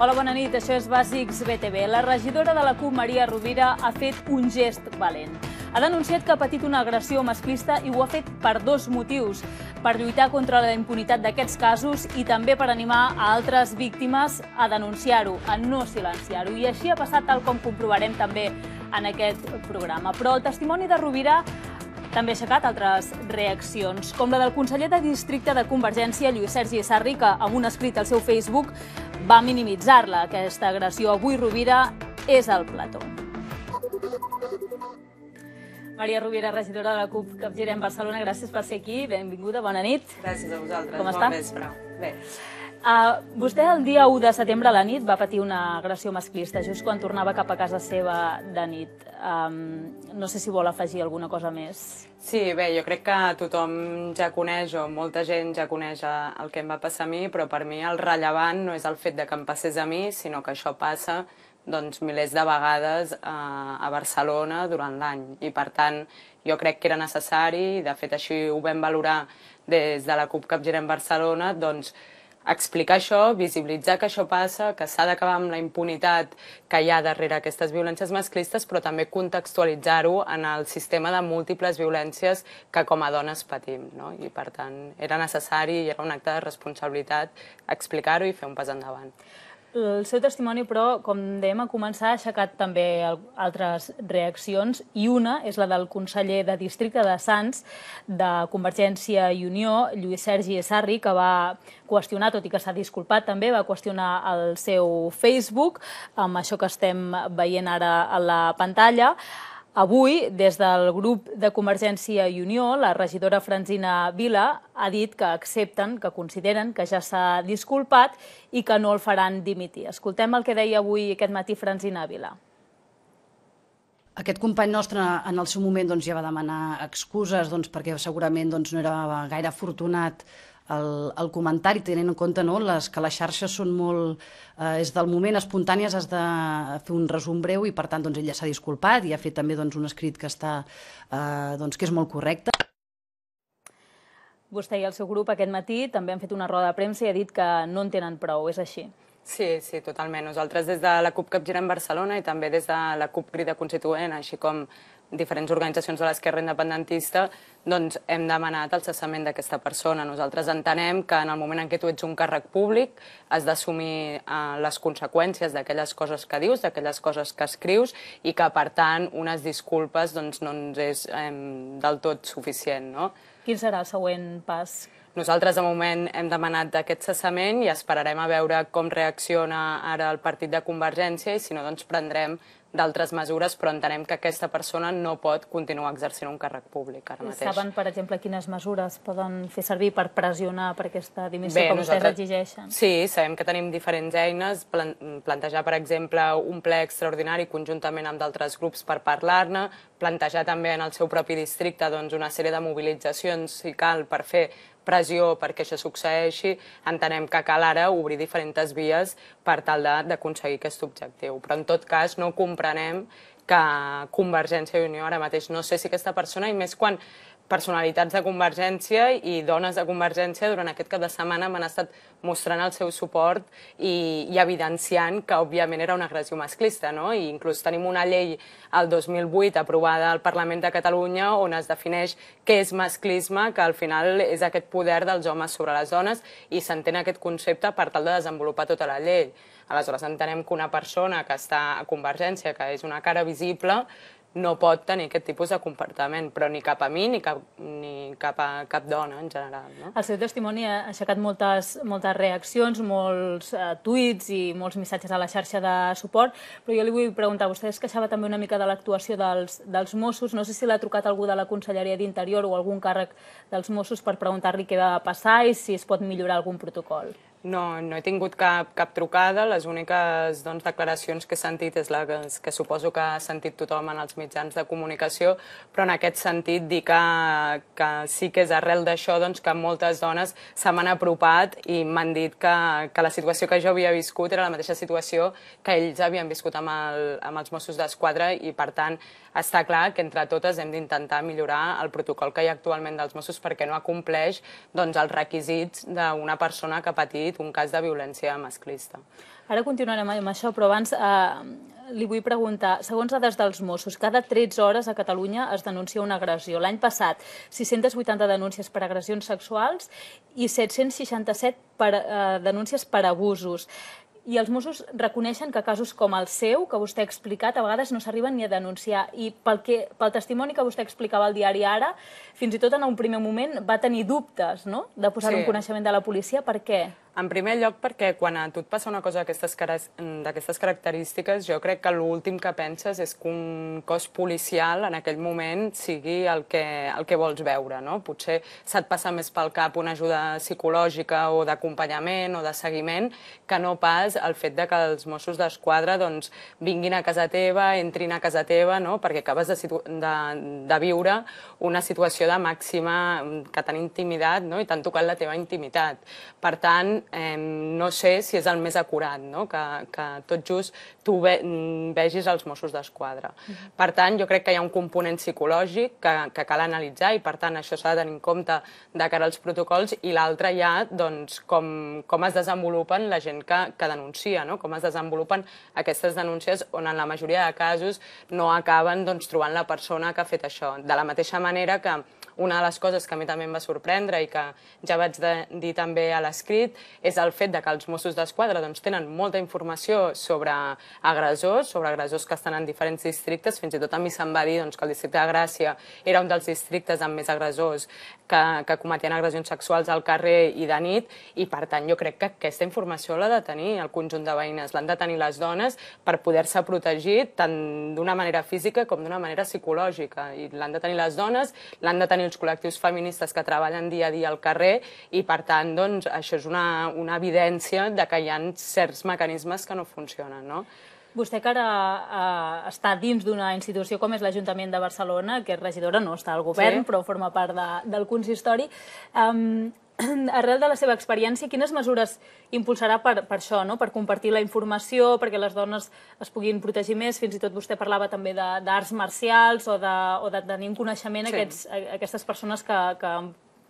Hola, bona nit. Això és Bàsics BTV. La regidora de la CUP, Maria Rovira, ha fet un gest valent. Ha denunciat que ha patit una agressió masclista i ho ha fet per dos motius. Per lluitar contra la impunitat d'aquests casos i també per animar a altres víctimes a denunciar-ho, a no silenciar-ho. I així ha passat tal com comprovarem també en aquest programa. Però el testimoni de Rovira també ha aixecat altres reaccions, com la del conseller de districte de Convergència, Lluís Sergi Sarri, que amb un escrit al seu Facebook va minimitzar-la, aquesta agressió. Avui Rovira és al plató. Maria Rovira, regidora de la CUP Capgirem Barcelona, gràcies per ser aquí. Benvinguda, bona nit. Gràcies a vosaltres. Com bon està? Bon vespre. Bé. Uh, vostè el dia 1 de setembre a la nit va patir una agressió masclista, just quan tornava cap a casa seva de nit. Um, no sé si vol afegir alguna cosa més. Sí, bé, jo crec que tothom ja coneix, o molta gent ja coneix eh, el que em va passar a mi, però per mi el rellevant no és el fet de que em passés a mi, sinó que això passa doncs, milers de vegades a, eh, a Barcelona durant l'any. I per tant, jo crec que era necessari, i de fet així ho vam valorar des de la CUP Capgirem Barcelona, doncs, explicar això, visibilitzar que això passa, que s'ha d'acabar amb la impunitat que hi ha darrere aquestes violències masclistes, però també contextualitzar-ho en el sistema de múltiples violències que com a dones patim. No? I per tant, era necessari i era un acte de responsabilitat explicar-ho i fer un pas endavant. El seu testimoni, però, com dèiem a començar, ha aixecar també altres reaccions i una és la del conseller de districte de Sants de Convergència i Unió, Lluís Sergi Sarri, que va qüestionar, tot i que s'ha disculpat també, va qüestionar el seu Facebook, amb això que estem veient ara a la pantalla, Avui, des del grup de Convergència i Unió, la regidora Franzina Vila ha dit que accepten, que consideren que ja s'ha disculpat i que no el faran dimitir. Escoltem el que deia avui aquest matí Franzina Vila. Aquest company nostre en el seu moment doncs, ja va demanar excuses doncs, perquè segurament doncs, no era gaire afortunat el, el comentari, tenint en compte no, les, que les xarxes són molt... Eh, és del moment espontànies, has de fer un resum breu i per tant doncs, ella s'ha disculpat i ha fet també doncs, un escrit que, està, eh, doncs, que és molt correcte. Vostè i el seu grup aquest matí també han fet una roda de premsa i ha dit que no en tenen prou, és així? Sí, sí, totalment. Nosaltres des de la CUP Capgirem en Barcelona i també des de la CUP Crida Constituent, així com diferents organitzacions de l'esquerra independentista, doncs hem demanat el cessament d'aquesta persona. Nosaltres entenem que en el moment en què tu ets un càrrec públic has d'assumir eh, les conseqüències d'aquelles coses que dius, d'aquelles coses que escrius, i que, per tant, unes disculpes doncs, no ens és eh, del tot suficient. No? Quin serà el següent pas? Nosaltres, de moment, hem demanat aquest cessament i esperarem a veure com reacciona ara el partit de Convergència i, si no, doncs prendrem d'altres mesures, però entenem que aquesta persona no pot continuar exercint un càrrec públic ara mateix. Saben, per exemple, quines mesures poden fer servir per pressionar per aquesta dimissió Bé, que vostès nosaltres... exigeixen? Sí, sabem que tenim diferents eines, plantejar, per exemple, un ple extraordinari conjuntament amb d'altres grups per parlar-ne, plantejar també en el seu propi districte doncs, una sèrie de mobilitzacions, si cal, per fer pressió perquè això succeeixi, entenem que cal ara obrir diferents vies per tal d'aconseguir aquest objectiu. Però en tot cas no comprenem que Convergència i Unió ara mateix no sé si aquesta persona, i més quan personalitats de Convergència i dones de Convergència durant aquest cap de setmana m'han estat mostrant el seu suport i, i evidenciant que, òbviament, era una agressió masclista. No? I inclús tenim una llei al 2008 aprovada al Parlament de Catalunya on es defineix què és masclisme, que al final és aquest poder dels homes sobre les dones i s'entén aquest concepte per tal de desenvolupar tota la llei. Aleshores, entenem que una persona que està a Convergència, que és una cara visible, no pot tenir aquest tipus de comportament, però ni cap a mi ni cap, ni cap a cap dona en general. No? El seu testimoni ha aixecat moltes, moltes reaccions, molts eh, tuits i molts missatges a la xarxa de suport, però jo li vull preguntar, vostè es queixava també una mica de l'actuació dels, dels Mossos, no sé si l'ha trucat algú de la Conselleria d'Interior o algun càrrec dels Mossos per preguntar-li què va passar i si es pot millorar algun protocol. No, no he tingut cap, cap trucada. Les úniques doncs, declaracions que he sentit és la que, que suposo que ha sentit tothom en els mitjans de comunicació, però en aquest sentit dir que, que sí que és arrel d'això doncs, que moltes dones se m'han apropat i m'han dit que, que la situació que jo havia viscut era la mateixa situació que ells havien viscut amb, el, amb els Mossos d'Esquadra i, per tant, està clar que entre totes hem d'intentar millorar el protocol que hi ha actualment dels Mossos perquè no acompleix doncs, els requisits d'una persona que ha patit un cas de violència masclista. Ara continuarem amb això, però abans eh, li vull preguntar, segons dades dels Mossos, cada 13 hores a Catalunya es denuncia una agressió. L'any passat, 680 denúncies per agressions sexuals i 767 per, eh, denúncies per abusos i els Mossos reconeixen que casos com el seu, que vostè ha explicat, a vegades no s'arriben ni a denunciar. I pel, que, pel testimoni que vostè explicava al diari Ara, fins i tot en un primer moment va tenir dubtes no? de posar sí. un coneixement de la policia. Per què? En primer lloc, perquè quan a tu et passa una cosa d'aquestes característiques, jo crec que l'últim que penses és que un cos policial en aquell moment sigui el que, el que vols veure. No? Potser se't passa més pel cap una ajuda psicològica o d'acompanyament o de seguiment que no pas el fet de que els Mossos d'Esquadra doncs, vinguin a casa teva, entrin a casa teva, no? perquè acabes de, de, de viure una situació de màxima que t'han intimidat no? i t'han tocat la teva intimitat. Per tant, no sé si és el més acurat, no? que, que tot just tu ve, mm, vegis els Mossos d'Esquadra. Mhm. Per tant, jo crec que hi ha un component psicològic que, que cal analitzar i, per tant, això s'ha de tenir en compte de cara als protocols i l'altre ja, doncs, com, com es desenvolupen la gent que, que denuncia, no? com es desenvolupen aquestes denúncies on en la majoria de casos no acaben doncs, trobant la persona que ha fet això. De la mateixa manera que una de les coses que a mi també em va sorprendre i que ja vaig dir també a l'escrit és el fet de que els Mossos d'Esquadra doncs, tenen molta informació sobre agressors, sobre agressors que estan en diferents districtes. Fins i tot a mi se'm va dir doncs, que el districte de Gràcia era un dels districtes amb més agressors que, que cometien agressions sexuals al carrer i de nit i, per tant, jo crec que aquesta informació l'ha de tenir el conjunt de veïnes, l'han de tenir les dones per poder-se protegir tant d'una manera física com d'una manera psicològica. I l'han de tenir les dones, l'han de tenir tenir els col·lectius feministes que treballen dia a dia al carrer i, per tant, doncs, això és una, una evidència de que hi ha certs mecanismes que no funcionen. No? Vostè que ara eh, està dins d'una institució com és l'Ajuntament de Barcelona, que és regidora, no està al govern, sí. però forma part de, del consistori, eh, arrel de la seva experiència, quines mesures impulsarà per, per això, no? per compartir la informació, perquè les dones es puguin protegir més? Fins i tot vostè parlava també d'arts marcials o de, o de tenir un coneixement sí. aquests, aquestes persones que, que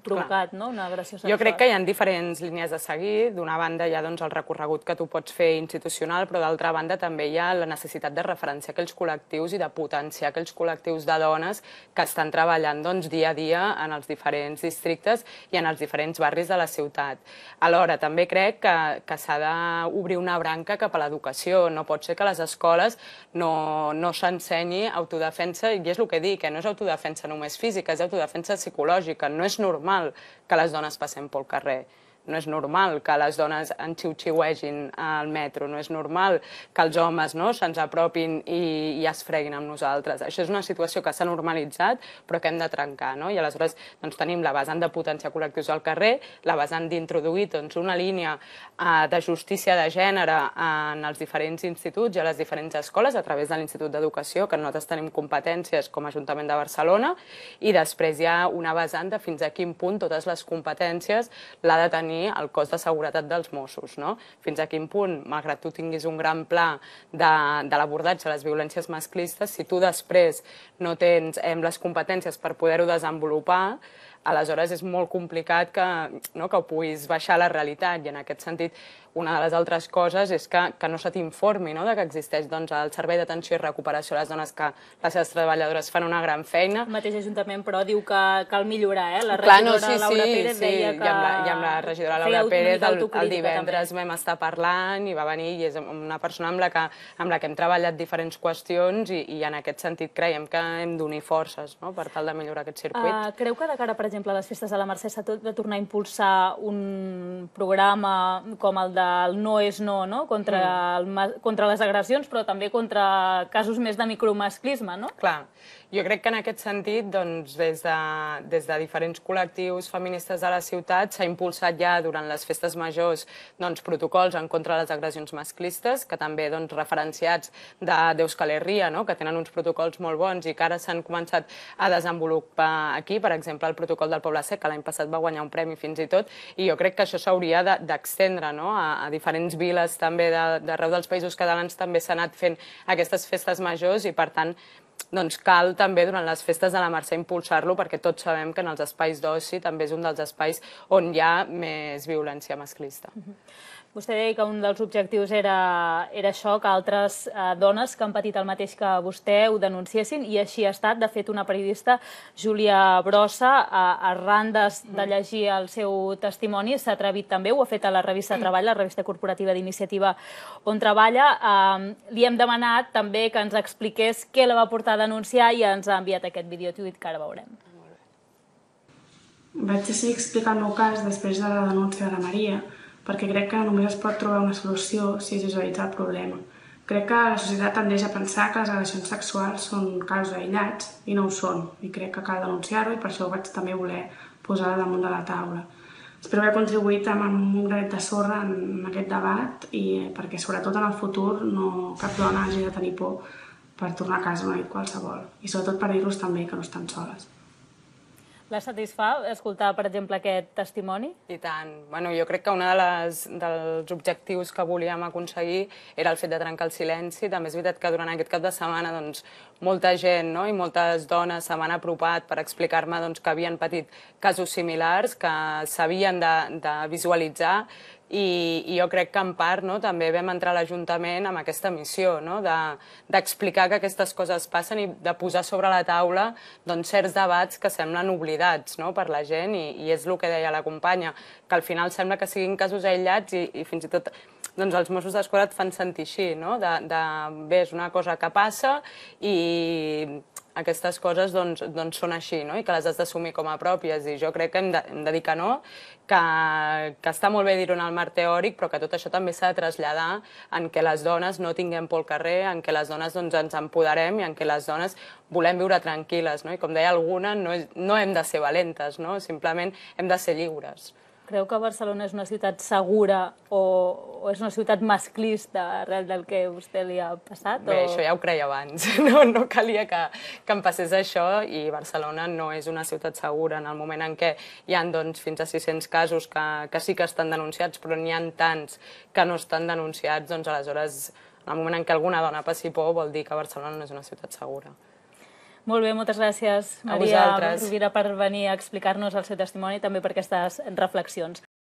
provocat no? una agressió sexual. Jo crec que hi ha diferents línies a seguir. D'una banda hi ha doncs, el recorregut que tu pots fer institucional, però d'altra banda també hi ha la necessitat de referenciar aquells col·lectius i de potenciar aquells col·lectius de dones que estan treballant doncs, dia a dia en els diferents districtes i en els diferents barris de la ciutat. Alhora, també crec que, que s'ha d'obrir una branca cap a l'educació. No pot ser que les escoles no, no s'ensenyi autodefensa, i és el que dic, que eh? no és autodefensa només física, és autodefensa psicològica, no és normal normal que les dones passem pel carrer. No és normal que les dones xiu xiuegin al metro, no és normal que els homes no, se'ns apropin i, i es freguin amb nosaltres. Això és una situació que s'ha normalitzat però que hem de trencar. No? I aleshores doncs, tenim la vessant de potenciar col·lectius al carrer, la vessant d'introduir doncs, una línia eh, de justícia de gènere en els diferents instituts i a les diferents escoles a través de l'Institut d'Educació, que nosaltres tenim competències com a Ajuntament de Barcelona, i després hi ha una vessant de fins a quin punt totes les competències l'ha de tenir definir el cos de seguretat dels Mossos. No? Fins a quin punt, malgrat tu tinguis un gran pla de, de l'abordatge a les violències masclistes, si tu després no tens hem, eh, les competències per poder-ho desenvolupar, aleshores és molt complicat que, no, que ho puguis baixar a la realitat i en aquest sentit una de les altres coses és que, que no se t'informi no? de que existeix doncs, el Servei d'Atenció i Recuperació a les Dones, que les seves treballadores fan una gran feina. El mateix Ajuntament, però, diu que cal millorar, eh? La regidora Clar, no, sí, Laura sí, Pérez sí, deia que... I amb la, i amb la regidora Laura Pérez el, el divendres també. vam estar parlant i va venir i és una persona amb la que, amb la que hem treballat diferents qüestions i, i en aquest sentit creiem que hem d'unir forces no? per tal de millorar aquest circuit. Uh, creu que de cara, per exemple, a les festes de la Mercè s'ha de tornar a impulsar un programa com el de del no és no, no? Contra, mm. el, contra les agressions, però també contra casos més de micromasclisme, no? Clar. Jo crec que en aquest sentit, doncs, des, de, des de diferents col·lectius feministes de la ciutat, s'ha impulsat ja durant les festes majors doncs, protocols en contra de les agressions masclistes, que també doncs, referenciats de Deus Calerria, no? que tenen uns protocols molt bons i que ara s'han començat a desenvolupar aquí. Per exemple, el protocol del Poble Sec, que l'any passat va guanyar un premi fins i tot, i jo crec que això s'hauria d'extendre no? a, a diferents viles també d'arreu de, dels països catalans també s'han anat fent aquestes festes majors i, per tant, doncs cal també durant les festes de la Mercè impulsar-lo perquè tots sabem que en els espais d'oci també és un dels espais on hi ha més violència masclista. Uh mm-hmm. -huh. Vostè deia que un dels objectius era, era això, que altres eh, dones que han patit el mateix que vostè ho denunciessin, i així ha estat. De fet, una periodista, Júlia Brossa, eh, arran de, de llegir el seu testimoni, s'ha atrevit també, ho ha fet a la revista Treball, la revista corporativa d'iniciativa on treballa. Eh, li hem demanat també que ens expliqués què la va portar a denunciar i ens ha enviat aquest videotuit que ara veurem. Vaig decidir explicar el meu cas després de la denúncia de la Maria, perquè crec que només es pot trobar una solució si es visualitza el problema. Crec que la societat tendeix a pensar que les agressions sexuals són casos aïllats i no ho són, i crec que cal denunciar-ho i per això ho vaig també voler posar damunt de la taula. Espero haver contribuït amb un granet de sorra en aquest debat i eh, perquè sobretot en el futur no cap dona hagi de tenir por per tornar a casa una nit qualsevol i sobretot per dir-los també que no estan soles. La satisfà escoltar, per exemple, aquest testimoni? I tant. Bueno, jo crec que un dels objectius que volíem aconseguir era el fet de trencar el silenci. També és veritat que durant aquest cap de setmana doncs, molta gent no? i moltes dones se m'han apropat per explicar-me doncs, que havien patit casos similars, que sabien de, de visualitzar, i, i jo crec que en part no, també vam entrar a l'Ajuntament amb aquesta missió no, d'explicar de, que aquestes coses passen i de posar sobre la taula doncs, certs debats que semblen oblidats no, per la gent i, i és el que deia la companya, que al final sembla que siguin casos aïllats i, i fins i tot doncs els Mossos d'Esquadra et fan sentir així, no? De, de, bé, és una cosa que passa i aquestes coses doncs, doncs són així, no? i que les has d'assumir com a pròpies, i jo crec que hem de, hem de dir que no, que, que està molt bé dir-ho en el mar teòric, però que tot això també s'ha de traslladar en que les dones no tinguem por al carrer, en que les dones doncs, ens empoderem i en que les dones volem viure tranquil·les, no? i com deia alguna, no, és, no hem de ser valentes, no? simplement hem de ser lliures. Creu que Barcelona és una ciutat segura o, o és una ciutat masclista arrel del que a vostè li ha passat? Bé, o... això ja ho creia abans. No, no calia que, que em passés això i Barcelona no és una ciutat segura en el moment en què hi han doncs, fins a 600 casos que, que sí que estan denunciats, però n'hi han tants que no estan denunciats, doncs aleshores en el moment en què alguna dona passi por vol dir que Barcelona no és una ciutat segura. Molt bé, moltes gràcies, Maria Rovira, per venir a explicar-nos el seu testimoni i també per aquestes reflexions.